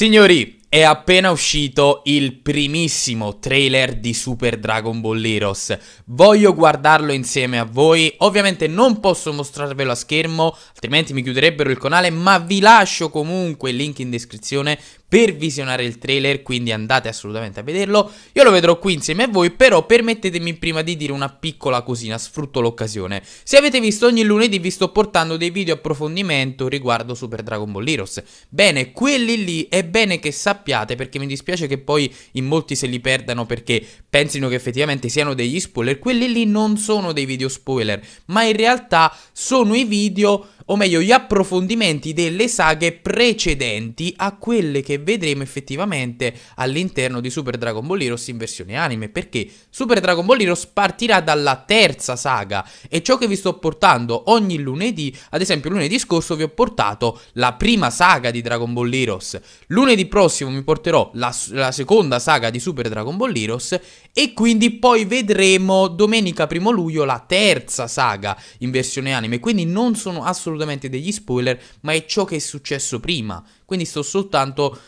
Signori, è appena uscito il primissimo trailer di Super Dragon Ball Heroes. Voglio guardarlo insieme a voi. Ovviamente non posso mostrarvelo a schermo, altrimenti mi chiuderebbero il canale, ma vi lascio comunque il link in descrizione per visionare il trailer, quindi andate assolutamente a vederlo. Io lo vedrò qui insieme a voi, però permettetemi prima di dire una piccola cosina, sfrutto l'occasione. Se avete visto ogni lunedì vi sto portando dei video approfondimento riguardo Super Dragon Ball Heroes. Bene, quelli lì è bene che sappiate perché mi dispiace che poi in molti se li perdano perché pensino che effettivamente siano degli spoiler. Quelli lì non sono dei video spoiler, ma in realtà sono i video o meglio gli approfondimenti delle saghe precedenti a quelle che vedremo effettivamente all'interno di Super Dragon Ball Heroes in versione anime, perché Super Dragon Ball Heroes partirà dalla terza saga e ciò che vi sto portando ogni lunedì, ad esempio lunedì scorso vi ho portato la prima saga di Dragon Ball Heroes, lunedì prossimo mi porterò la, la seconda saga di Super Dragon Ball Heroes e quindi poi vedremo domenica primo luglio la terza saga in versione anime, quindi non sono assolutamente assolutamente degli spoiler, ma è ciò che è successo prima. Quindi sto soltanto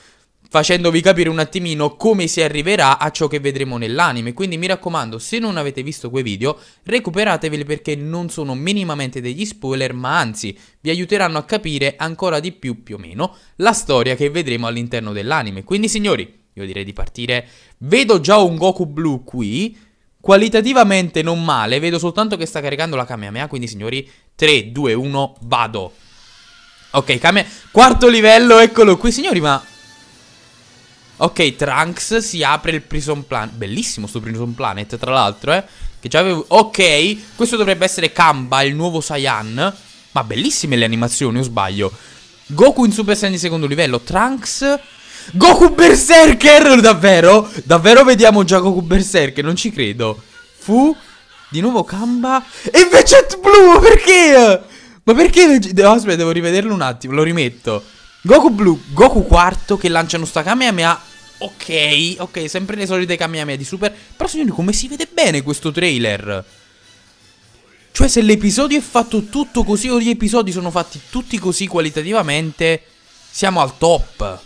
facendovi capire un attimino come si arriverà a ciò che vedremo nell'anime. Quindi mi raccomando, se non avete visto quei video, recuperateveli perché non sono minimamente degli spoiler, ma anzi vi aiuteranno a capire ancora di più più o meno la storia che vedremo all'interno dell'anime. Quindi signori, io direi di partire. Vedo già un Goku blu qui. Qualitativamente non male, vedo soltanto che sta caricando la Kamehameha, quindi signori, 3, 2, 1, vado. Ok, Kamehameha, quarto livello, eccolo qui, signori, ma... Ok, Trunks si apre il Prison Planet, bellissimo sto Prison Planet, tra l'altro, eh, che già avevo... Ok, questo dovrebbe essere Kamba, il nuovo Saiyan, ma bellissime le animazioni, o sbaglio. Goku in Super Saiyan di secondo livello, Trunks... Goku Berserker Davvero? Davvero vediamo già Goku Berserker Non ci credo Fu Di nuovo Kamba E Vegeta Blu Perché? Ma perché Vegeta oh, Aspetta devo rivederlo un attimo Lo rimetto Goku Blu Goku quarto Che lanciano sta Kamehameha Ok, ok, sempre le solite Kamehameha di Super Però signori come si vede bene questo trailer Cioè se l'episodio è fatto tutto così O gli episodi sono fatti tutti così qualitativamente Siamo al top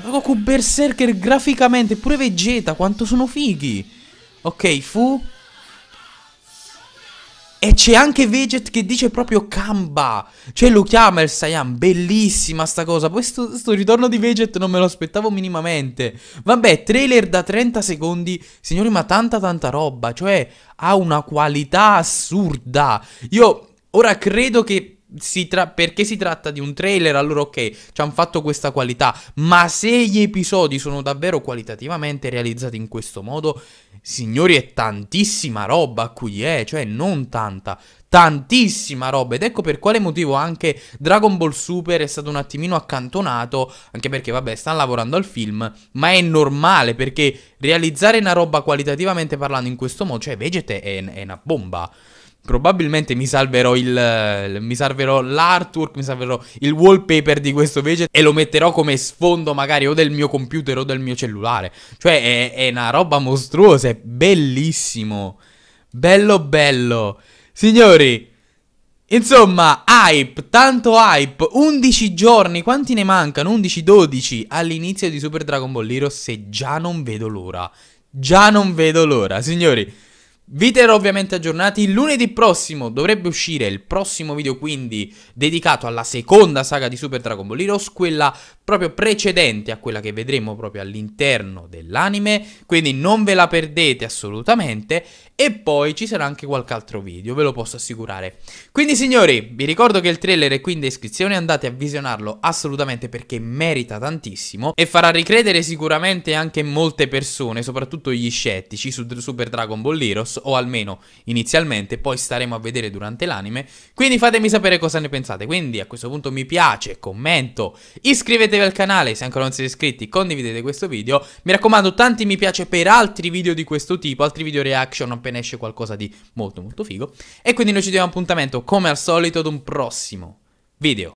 Guarda Goku Berserker graficamente, pure Vegeta, quanto sono fighi. Ok, fu... E c'è anche Veget che dice proprio Kamba. Cioè lo chiama il Saiyan. Bellissima sta cosa. Poi Questo sto ritorno di Veget non me lo aspettavo minimamente. Vabbè, trailer da 30 secondi. Signori, ma tanta tanta roba. Cioè, ha una qualità assurda. Io ora credo che si perché si tratta di un trailer, allora ok, ci hanno fatto questa qualità, ma se gli episodi sono davvero qualitativamente realizzati in questo modo, signori, è tantissima roba qui, eh, cioè non tanta, tantissima roba ed ecco per quale motivo anche Dragon Ball Super è stato un attimino accantonato, anche perché vabbè stanno lavorando al film, ma è normale perché realizzare una roba qualitativamente parlando in questo modo, cioè Vegeta è, è una bomba. Probabilmente mi salverò il. Eh, mi salverò l'artwork, mi salverò il wallpaper di questo widget e lo metterò come sfondo, magari o del mio computer o del mio cellulare. Cioè, è, è una roba mostruosa, è bellissimo. Bello bello. Signori. Insomma, hype, tanto hype, 11 giorni, quanti ne mancano? 11-12 all'inizio di Super Dragon Ball Heroes se già non vedo l'ora. Già non vedo l'ora, signori. Vi terrò ovviamente aggiornati, lunedì prossimo dovrebbe uscire il prossimo video quindi dedicato alla seconda saga di Super Dragon Ball Heroes, quella proprio precedente a quella che vedremo proprio all'interno dell'anime, quindi non ve la perdete assolutamente e poi ci sarà anche qualche altro video, ve lo posso assicurare. Quindi signori, vi ricordo che il trailer è qui in descrizione, andate a visionarlo assolutamente perché merita tantissimo e farà ricredere sicuramente anche molte persone, soprattutto gli scettici su Super Dragon Ball Heroes o almeno inizialmente, poi staremo a vedere durante l'anime. Quindi fatemi sapere cosa ne pensate. Quindi a questo punto mi piace, commento, iscrivetevi al canale se ancora non siete iscritti, condividete questo video. Mi raccomando, tanti mi piace per altri video di questo tipo, altri video reaction appena esce qualcosa di molto molto figo. E quindi noi ci diamo appuntamento come al solito ad un prossimo video.